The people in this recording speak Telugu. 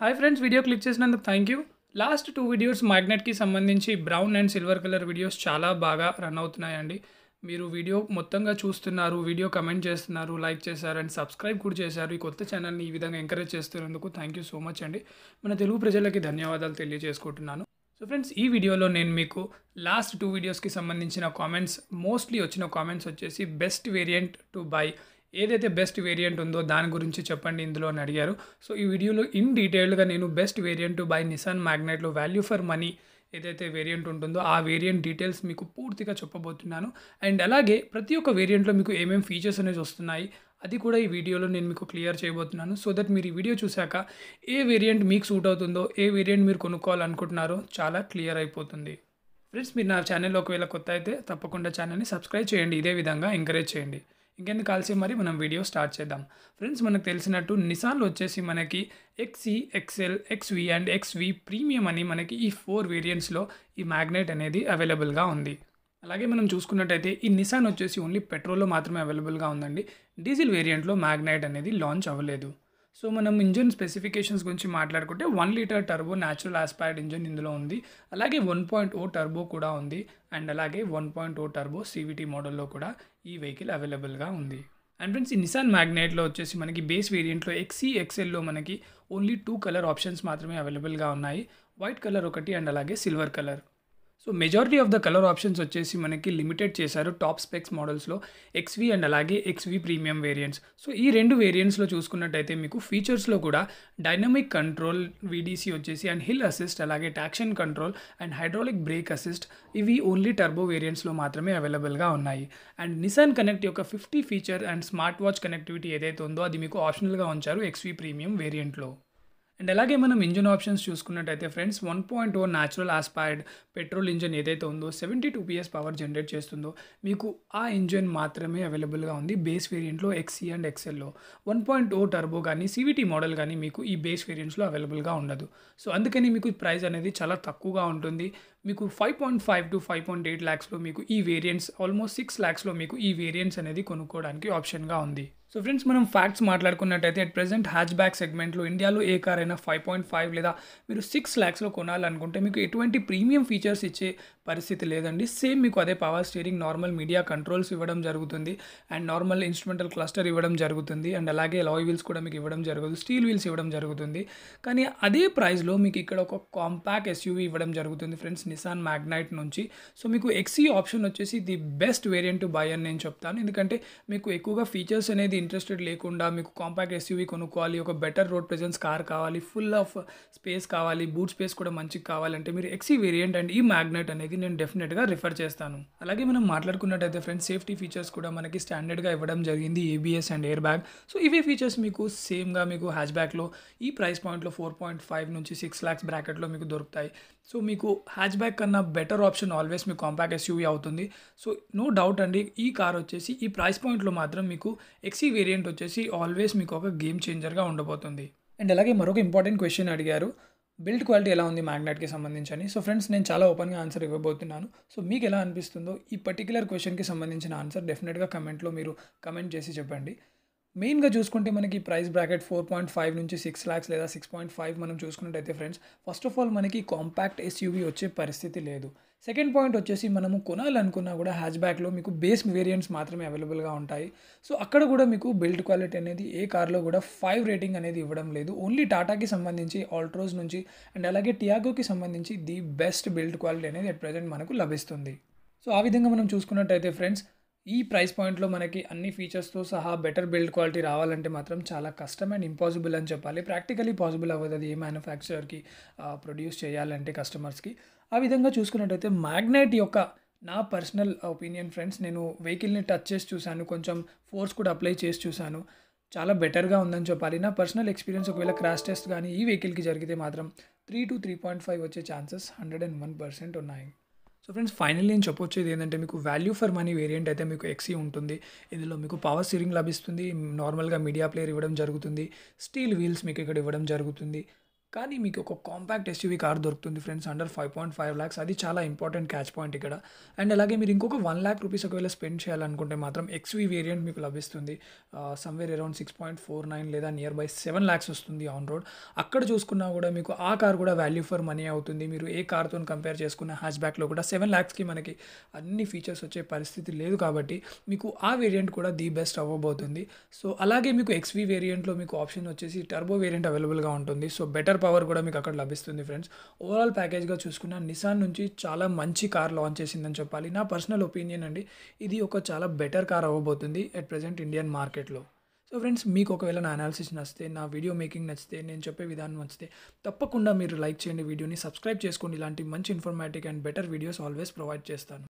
హాయ్ ఫ్రెండ్స్ వీడియో క్లిక్ చేసినందుకు thank you last two videos మ్యాగ్నెట్కి సంబంధించి brown and silver colour videos చాలా బాగా రన్ అవుతున్నాయండి మీరు వీడియో మొత్తంగా చూస్తున్నారు వీడియో కమెంట్ చేస్తున్నారు లైక్ చేశారు అండ్ సబ్స్క్రైబ్ కూడా చేశారు ఈ కొత్త ఛానల్ని ఈ విధంగా ఎంకరేజ్ చేస్తున్నందుకు థ్యాంక్ యూ సో మచ్ అండి మన తెలుగు ప్రజలకి ధన్యవాదాలు తెలియజేసుకుంటున్నాను సో ఫ్రెండ్స్ ఈ వీడియోలో నేను మీకు లాస్ట్ టూ వీడియోస్కి సంబంధించిన కామెంట్స్ మోస్ట్లీ వచ్చిన కామెంట్స్ వచ్చేసి బెస్ట్ వేరియంట్ టు బై ఏదైతే బెస్ట్ వేరియంట్ ఉందో దాని గురించి చెప్పండి ఇందులో అని అడిగారు సో ఈ వీడియోలో ఇన్ డీటెయిల్డ్గా నేను బెస్ట్ వేరియంట్ బై నిసాన్ మ్యాగ్నెట్లో వాల్యూ ఫర్ మనీ ఏదైతే వేరియంట్ ఉంటుందో ఆ వేరియంట్ డీటెయిల్స్ మీకు పూర్తిగా చెప్పబోతున్నాను అండ్ అలాగే ప్రతి ఒక్క వేరియంట్లో మీకు ఏమేమి ఫీచర్స్ అనేవి వస్తున్నాయి అది కూడా ఈ వీడియోలో నేను మీకు క్లియర్ చేయబోతున్నాను సో దట్ మీరు ఈ వీడియో చూశాక ఏ వేరియంట్ మీకు సూట్ అవుతుందో ఏ వేరియంట్ మీరు కొనుక్కోవాలనుకుంటున్నారో చాలా క్లియర్ అయిపోతుంది ఫ్రెండ్స్ మీరు నా ఛానల్ ఒకవేళ కొత్త అయితే తప్పకుండా ఛానల్ని సబ్స్క్రైబ్ చేయండి ఇదే విధంగా ఎంకరేజ్ చేయండి ఇంకెందుకు కలిసి మరి మనం వీడియో స్టార్ట్ చేద్దాం ఫ్రెండ్స్ మనకు తెలిసినట్టు నిసాన్లో వచ్చేసి మనకి XE XL XV and XV premium అని మనకి ఈ ఫోర్ వేరియంట్స్లో ఈ మ్యాగ్నెట్ అనేది అవైలబుల్గా ఉంది అలాగే మనం చూసుకున్నట్టయితే ఈ నిసాన్ వచ్చేసి ఓన్లీ పెట్రోల్లో మాత్రమే అవైలబుల్గా ఉందండి డీజిల్ వేరియంట్లో మ్యాగ్నైట్ అనేది లాంచ్ అవ్వలేదు సో మనం ఇంజన్ స్పెసిఫికేషన్స్ గురించి మాట్లాడుకుంటే one litre turbo natural aspired engine ఇందులో ఉంది అలాగే వన్ పాయింట్ ఓ టర్బో కూడా ఉంది అండ్ అలాగే one point O turbo CVT మోడల్లో కూడా ఈ వెహికల్ అవైలబుల్గా ఉంది అండ్ ఫ్రెండ్స్ ఈ నిసాన్ మ్యాగ్నైట్లో వచ్చేసి మనకి బేస్ వేరియంట్లో ఎక్సీ ఎక్సెల్లో e, మనకి ఓన్లీ టూ కలర్ ఆప్షన్స్ మాత్రమే అవైలబుల్గా ఉన్నాయి వైట్ కలర్ ఒకటి అండ్ అలాగే silver colour so majority of the colour options వచ్చేసి మనకి లిమిటెడ్ చేశారు టాప్ స్పెక్స్ మోడల్స్లో ఎక్స్వీ అండ్ అలాగే ఎక్స్వీ ప్రీమియం వేరియంట్స్ సో ఈ రెండు వేరియంట్స్లో చూసుకున్నట్టయితే మీకు ఫీచర్స్లో కూడా డైనమిక్ కంట్రోల్ వీడీసీ వచ్చేసి అండ్ హిల్ అసిస్ట్ అలాగే traction control and hydraulic brake assist ఇవి ఓన్లీ టర్బో వేరియంట్స్లో మాత్రమే అవైలబుల్గా ఉన్నాయి అండ్ నిసాన్ కనెక్ట్ యొక్క fifty feature and smart watch connectivity ఏదైతే ఉందో అది మీకు ఆప్షనల్గా ఉంచారు ఎక్స్వీ ప్రీమియం వేరియంట్లో అండ్ అలాగే మనం ఇంజిన్ ఆప్షన్స్ చూసుకున్నట్టయితే friends one point O natural aspired petrol engine ఏదైతే ఉందో seventy two PS power generate చేస్తుందో మీకు ఆ ఇంజిన్ మాత్రమే అవైలబుల్గా ఉంది బేస్ వేరియంట్లో ఎక్సీ అండ్ ఎక్సెల్లో వన్ పాయింట్ ఓ టర్బో కానీ సివిటీ మోడల్ కానీ మీకు ఈ బేస్ వేరియంట్స్లో అవైలబుల్గా ఉండదు సో అందుకని మీకు ప్రైస్ అనేది చాలా తక్కువగా ఉంటుంది మీకు five point five to five point eight ల్యాక్స్లో మీకు ఈ వేరియంట్స్ ఆల్మోస్ట్ సిక్స్ ల్యాక్స్లో మీకు ఈ వేరియంట్స్ అనేది కొనుక్కోవడానికి ఆప్షన్గా ఉంది సో ఫ్రెండ్స్ మనం ఫ్యాక్ట్స్ మాట్లాడుకున్నట్టయితే అట్ ప్రెసెంట్ హ్యాచ్ బ్యాక్ సెగ్మెంట్లో ఇండియాలో ఏ కార్ అయినా ఫైవ్ పాయింట్ ఫైవ్ లేదా మీరు సిక్స్ ల్యాక్స్లో కొనాలనుకుంటే మీకు ఎటువంటి ప్రీమియం ఫీచర్స్ ఇచ్చే పరిస్థితి లేదండి సేమ్ మీకు అదే power steering normal media controls ఇవ్వడం జరుగుతుంది అండ్ నార్మల్ ఇన్స్ట్రుమెంటల్ క్లస్టర్ ఇవ్వడం జరుగుతుంది అండ్ అలాగే లాయ్ వీల్స్ కూడా మీకు ఇవ్వడం జరుగుతుంది స్టీల్ వీల్స్ ఇవ్వడం జరుగుతుంది కానీ అదే ప్రైస్లో మీకు ఇక్కడ ఒక కాంపాక్ ఎస్యూవీ ఇవ్వడం జరుగుతుంది ఫ్రెండ్స్ నిసాన్ మ్యాగ్నైట్ నుంచి సో మీకు ఎక్సీ ఆప్షన్ e వచ్చేసి ది బెస్ట్ వేరియంట్ బై అని నేను చెప్తాను ఎందుకంటే మీకు ఎక్కువగా ఫీచర్స్ అనేది ఇంట్రెస్టెడ్ లేకుండా మీకు కాంపాక్ట్ ఎస్యూవీ కొనుక్కోవాలి ఒక బెటర్ రోడ్ ప్రెజెన్స్ కార్ కావాలి ఫుల్ ఆఫ్ స్పేస్ కావాలి బూట్ స్పేస్ కూడా మంచిగా కావాలంటే మీరు ఎక్సీ వేరియంట్ అండ్ ఈ మ్యాగ్నైట్ అనేది ఇది నేను డెఫినెట్గా రిఫర్ చేస్తాను అలాగే మనం మాట్లాడుకున్నట్టయితే ఫ్రెండ్స్ సేఫ్టీ ఫీచర్స్ కూడా మనకి స్టాండర్డ్గా ఇవ్వడం జరిగింది ABS and air bag so ఇవే ఫీచర్స్ మీకు సేమ్గా మీకు హ్యాచ్ బ్యాక్లో ఈ ప్రైస్ పాయింట్లో ఫోర్ పాయింట్ ఫైవ్ నుంచి సిక్స్ ల్యాక్స్ బ్రాకెట్లో మీకు దొరుకుతాయి సో మీకు హ్యాచ్ బ్యాక్ కన్నా బెటర్ ఆప్షన్ ఆల్వేస్ మీకు కాంపాక్ట్ ఎస్యూవీ అవుతుంది సో నో డౌట్ అండి ఈ కార్ వచ్చేసి ఈ ప్రైస్ పాయింట్లో మాత్రం మీకు ఎక్సీ వేరియంట్ e వచ్చేసి ఆల్వేస్ మీకు ఒక గేమ్ చేంజర్గా ఉండబోతుంది అండ్ అలాగే మరొక ఇంపార్టెంట్ క్వశ్చన్ అడిగారు బిల్డ్ క్వాలిటీ ఎలా ఉంది మ్యాగ్నెట్కి సంబంధించి సో ఫ్రెండ్స్ నేను చాలా ఓపెన్గా ఆన్సర్ ఇవ్వబోతున్నాను సో మీకు ఎలా అనిపిస్తుందో ఈ పర్టికులర్ క్వశ్చన్కి సంబంధించిన ఆన్సర్ డెఫినెట్గా కమెంట్లో మీరు కమెంట్ చేసి చెప్పండి మెయిన్గా చూసుకుంటే మనకి price bracket four point five నుంచి సిక్స్ ల్యాక్స్ లేదా సిక్స్ పాయింట్ ఫైవ్ మనం చూసుకున్నట్టయితే ఫ్రెండ్స్ ఫస్ట్ ఆఫ్ ఆల్ మనకి కాంపాక్ట్ ఎస్యూవీ వచ్చే పరిస్థితి లేదు సెకండ్ పాయింట్ వచ్చేసి మనము కొనాలనుకున్నా కూడా హ్యాచ్ బ్యాక్లో మీకు బేస్ వేరియంట్స్ మాత్రమే అవైలబుల్గా ఉంటాయి సో అక్కడ కూడా మీకు బిల్డ్ క్వాలిటీ అనేది ఏ కార్లో కూడా ఫైవ్ రేటింగ్ అనేది ఇవ్వడం లేదు ఓన్లీ టాటాకి సంబంధించి ఆల్ట్రోస్ నుంచి అండ్ అలాగే టియాగోకి సంబంధించి ది బెస్ట్ బిల్ట్ క్వాలిటీ అనేది అట్ ప్రజెంట్ మనకు లభిస్తుంది సో ఆ విధంగా మనం చూసుకున్నట్టయితే ఫ్రెండ్స్ ఈ ప్రైస్ పాయింట్లో మనకి అన్ని ఫీచర్స్తో సహా బెటర్ బిల్డ్ క్వాలిటీ రావాలంటే మాత్రం చాలా కష్టం అండ్ ఇంపాసిబుల్ అని చెప్పాలి ప్రాక్టికలీ పాసిబుల్ అవ్వదు అది ఏ మ్యానుఫ్యాక్చరర్కి ప్రొడ్యూస్ చేయాలంటే కస్టమర్స్కి ఆ విధంగా చూసుకున్నట్టయితే మ్యాగ్నెట్ యొక్క నా పర్సనల్ ఒపీనియన్ ఫ్రెండ్స్ నేను వెహికల్ని టచ్ చేసి చూశాను కొంచెం ఫోర్స్ కూడా అప్లై చేసి చూశాను చాలా బెటర్గా ఉందని చెప్పాలి నా పర్సనల్ ఎక్స్పీరియన్స్ ఒకవేళ క్రాష్ టెస్ట్ కానీ ఈ వెహికల్కి జరిగితే మాత్రం three to three point five వచ్చే chances hundred and one percent ఉన్నాయి సో ఫ్రెండ్స్ ఫైనల్ నేను చెప్పొచ్చేది ఏంటంటే మీకు వాల్యూ ఫర్ మనీ వేరియంట్ అయితే మీకు ఎక్సీ e ఉంటుంది ఇందులో మీకు పవర్ సీరింగ్ లభిస్తుంది నార్మల్గా మీడియా ప్లేయర్ ఇవ్వడం జరుగుతుంది స్టీల్ వీల్స్ మీకు ఇక్కడ ఇవ్వడం జరుగుతుంది కానీ మీకు ఒక కాంపాక్ట్ ఎస్యూవీ కార్ దొరుకుతుంది friends under five point five lakhs అది చాలా ఇంపార్టెంట్ క్యాచ్ పాయింట్ ఇక్కడ అండ్ అలాగే మీరు ఇంకొక వన్ ల్యాక్ రూపీస్ ఒకవేళ స్పెండ్ చేయాలనుకుంటే మాత్రం ఎక్స్వీ వేరియంట్ మీకు లభిస్తుంది somewhere around six point four nine లేదా నియర్ బై సెవెన్ ల్యాక్స్ వస్తుంది ఆన్ రోడ్ అక్కడ చూసుకున్నా కూడా మీకు ఆ కార్ కూడా వాల్యూ ఫర్ మనీ అవుతుంది మీరు ఏ కార్తో కంపేర్ చేసుకున్న హ్యాచ్ బ్యాక్లో కూడా సెవెన్ ల్యాక్స్కి మనకి అన్ని ఫీచర్స్ వచ్చే పరిస్థితి లేదు కాబట్టి మీకు ఆ వేరియంట్ కూడా ది బెస్ట్ అవ్వబోతుంది సో అలాగే మీకు ఎక్స్వీ వేరియంట్లో మీకు ఆప్షన్ వచ్చేసి టర్బో వేరియంట్ అవైలబుల్గా ఉంటుంది సో బెటర్ పవర్ కూడా మీకు అక్కడ లభిస్తుంది ఫ్రెండ్స్ ఓవరాల్ ప్యాకేజ్గా చూసుకున్న నిసాన్ నుంచి చాలా మంచి కార్ లాంచ్ చేసిందని చెప్పాలి నా పర్సనల్ ఒపీనియన్ అండి ఇది ఒక చాలా బెటర్ కార్ అవ్వబోతుంది అట్ ప్రజెంట్ ఇండియన్ మార్కెట్లో సో ఫ్రెండ్స్ మీకు ఒకవేళ నా అనాలిసిస్ నచ్చితే నా వీడియో మేకింగ్ నచ్చితే నేను చెప్పే విధానం నచ్చితే తప్పకుండా మీరు లైక్ చేయండి వీడియోని సబ్స్క్రైబ్ చేసుకోండి ఇలాంటి మంచి informative and better videos always provide చేస్తాను